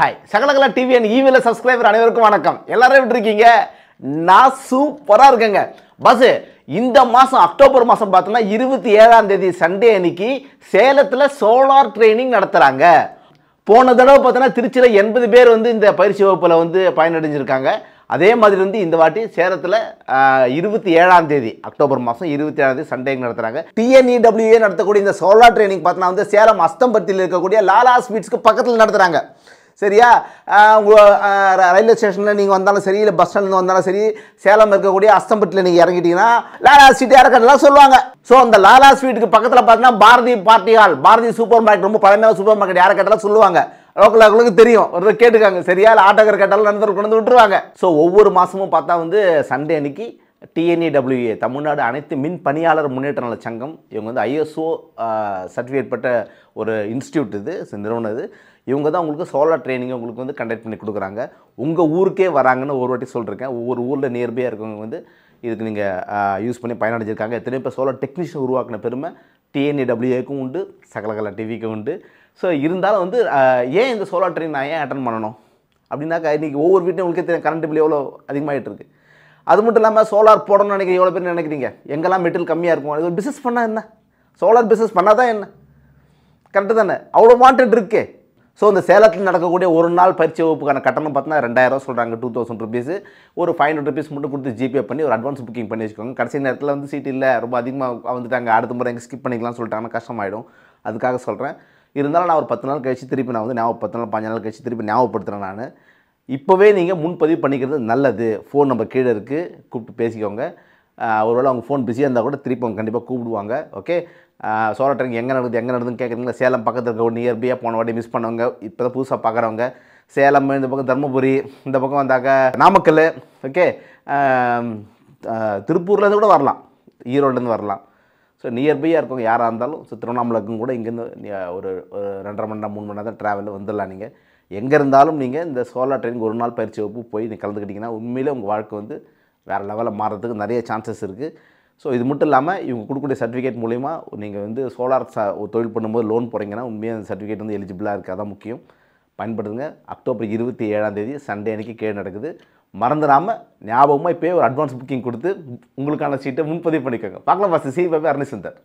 hi சகலகலா TV and ஈவியில் subscriber அனைவருக்கும் வணக்கம் எல்லாரும் எப்படி இருக்கீங்க நான் சூப்பராக இருக்கேங்க பஸ்ஸு இந்த மாதம் அக்டோபர் மாதம் பார்த்தோம்னா இருபத்தி ஏழாம் தேதி சண்டே அன்னைக்கு சேலத்தில் சோலார் ட்ரைனிங் நடத்துகிறாங்க போன தடவை பார்த்தோன்னா திருச்சியில் எண்பது பேர் வந்து இந்த பயிற்சி வகுப்பில் வந்து பயனடைஞ்சிருக்காங்க அதே மாதிரி வந்து இந்த வாட்டி சேலத்தில் இருபத்தி ஏழாம் தேதி அக்டோபர் மாதம் இருபத்தி ஏழாம் தேதி சண்டே நடத்துகிறாங்க டிஎன்இடபிள்யூஏ e நடத்தக்கூடிய இந்த சோலார் ட்ரைனிங் பார்த்தோன்னா வந்து சேலம் அஸ்தம்பட்டியில் இருக்கக்கூடிய லாலா ஸ்வீட்ஸ்க்கு பக்கத்தில் நடத்துகிறாங்க சரியா ரயில்வே ஸ்டேஷனில் நீங்கள் வந்தாலும் சரி இல்லை பஸ் ஸ்டாண்ட்லேருந்து வந்தாலும் சரி சேலம் இருக்கக்கூடிய அஸ்தம்பட்டியில் நீங்கள் இறங்கிட்டீங்கன்னா லாலா ஸ்வீட் இறக்கலாம் சொல்லுவாங்க ஸோ அந்த லாலா ஸ்வீட்டுக்கு பக்கத்தில் பார்த்தீங்கன்னா Bharathi party hall Bharathi super market ரொம்ப பழமையான சூப்பர் மார்க்கெட் யாரை கேட்டாலும் சொல்லுவாங்க லோக்கல் ஆக்களுக்கு தெரியும் ஒரு கேட்டுக்காங்க சரியா இல்லை ஆட்டோக்கர் கேட்டாலும் நடந்து கொண்டு வந்து விட்டுருவாங்க ஸோ ஒவ்வொரு மாதமும் பார்த்தா வந்து சண்டே அன்னைக்கு டிஎன்இடபிள்யூஏ தமிழ்நாடு அனைத்து மின் பணியாளர் முன்னேற்ற நல சங்கம் இவங்க வந்து ஐஎஸ்ஓ சர்டிஃபிகேட் பட்ட ஒரு இன்ஸ்டியூட் இது நிறுவனம் இது இவங்க தான் உங்களுக்கு சோலார் ட்ரைனிங் உங்களுக்கு வந்து கண்டக்ட் பண்ணி கொடுக்குறாங்க உங்கள் ஊருக்கே வராங்கன்னு ஒரு வாட்டி சொல்லியிருக்கேன் ஒவ்வொரு ஊரில் நியர்பையாக இருக்கவங்க வந்து இதுக்கு நீங்கள் யூஸ் பண்ணி பயனடைஞ்சிருக்காங்க எத்தனையோ இப்போ சோலார் டெக்னீஷியன் உருவாக்கின பெருமை டிஎன்இடபிள்யூஏக்கும் உண்டு சகலகல டிவிக்கும் உண்டு ஸோ இருந்தாலும் வந்து ஏன் இந்த சோலார் ட்ரெயின் நான் ஏன் அட்டன் பண்ணணும் அப்படின்னாக்கா இன்றைக்கி ஒவ்வொரு வீட்டையும் உங்களுக்கு கரண்ட் பில் எவ்வளோ அதிகமாகிட்டு இருக்குது அது மட்டும் இல்லாமல் சோலார் போடணும்னு நினைக்கிறீங்க எவ்வளோ பேர் நினைக்கிறீங்க எங்கெல்லாம் மெட்டீரியல் கம்மியாக இருக்கும் அது ஒரு பிஸ்னஸ் பண்ணால் என்ன சோலார் பிஸ்னஸ் பண்ணால் தான் என்ன கரெக்டு தானே அவ்வளோ வாண்டட் இருக்கே ஸோ இந்த சேலத்தில் நடக்கக்கூடிய ஒரு நாள் பயிற்சி வகுப்புக்கான கட்டணம் பார்த்தா ரெண்டாயிரம் சொல்கிறாங்க டூ தௌசண்ட் ருபீஸ் ஒரு ஃபைவ் ஹண்ட்ரட் ருபீஸ் மட்டும் கொடுத்து ஜிபே பண்ணி ஒரு அட்வான்ஸ் புக்கிங் பண்ணி வச்சுக்கோங்க கடைசி நேரத்தில் வந்து சீட் இல்லை ரொம்ப அதிகமாக வந்துட்டாங்க அடுத்த முறை எங்கே ஸ்கிப் பண்ணிக்கலாம்னு சொல்லிட்டாங்கன்னா கஷ்டமாயிடும் அதுக்காக சொல்கிறேன் இருந்தாலும் நான் ஒரு பத்து நாள் கழிச்சு திருப்பி நான் வந்து ஞாபகம் பத்து நாள் பஞ்சு நாள் கழிச்சு திருப்பி ஞாபகப்படுத்துகிறேன் நான் இப்போவே நீங்கள் முன்பதிவு பண்ணிக்கிறது நல்லது ஃபோன் நம்பர் கீழே இருக்குது கூப்பிட்டு பேசிக்கோங்க ஒருவேளை அவங்க ஃபோன் பிஸியாக இருந்தால் கூட திருப்பி அவங்க கண்டிப்பாக கூப்பிடுவாங்க ஓகே சோலா ட்ரெயின் எங்கே நடக்குது எங்கே நடக்குதுன்னு கேட்குறீங்களா சேலம் பக்கத்தில் இருக்க ஒரு நியர்பியாக போன வாட்டி மிஸ் பண்ணவங்க இப்போ தான் புதுசாக பார்க்குறவங்க சேலம் இந்த பக்கம் தருமபுரி இந்த பக்கம் வந்தாக்க நாமக்கல் ஓகே திருப்பூர்லேருந்து கூட வரலாம் ஈரோட்லேருந்து வரலாம் ஸோ நியர்பையாக இருக்கவங்க யாராக இருந்தாலும் ஸோ திருவண்ணாமலைக்கும் கூட இங்கேருந்து ஒரு ஒரு ரெண்டரை மணி நேரம் மூணு மணி நேரம் ட்ராவலில் வந்துடலாம் நீங்கள் எங்கே இருந்தாலும் நீங்கள் இந்த சோலார் ட்ரைனிங் ஒரு நாள் பயிற்சி வகுப்பு போய் நீங்கள் கலந்துக்கிட்டிங்கன்னா உண்மையிலே உங்கள் வாழ்க்கை வந்து வேறு லெவலில் மாறுறதுக்கு நிறைய சான்சஸ் இருக்குது ஸோ இது மட்டும் இல்லாமல் இவங்க கொடுக்கக்கூடிய சர்டிஃபிகேட் மூலிமா நீங்கள் வந்து சோலார் ச தொழில் பண்ணும்போது லோன் போகிறீங்கன்னா உண்மையாக அந்த சர்டிஃபிகேட் வந்து எலிஜிபிளாக இருக்குது அதான் முக்கியம் பயன்படுத்துங்க அக்டோபர் இருபத்தி ஏழாம் தேதி சண்டே அன்றைக்கி கீழே நடக்குது மறந்துடாமல் ஞாபகமாக இப்போயே ஒரு அட்வான்ஸ் புக்கிங் கொடுத்து உங்களுக்கான சீட்டை முன்பதிவு பண்ணிக்கோங்க பார்க்கலாம் ஃபஸ்ட்டு சீ பாபி அருணி சுந்தர்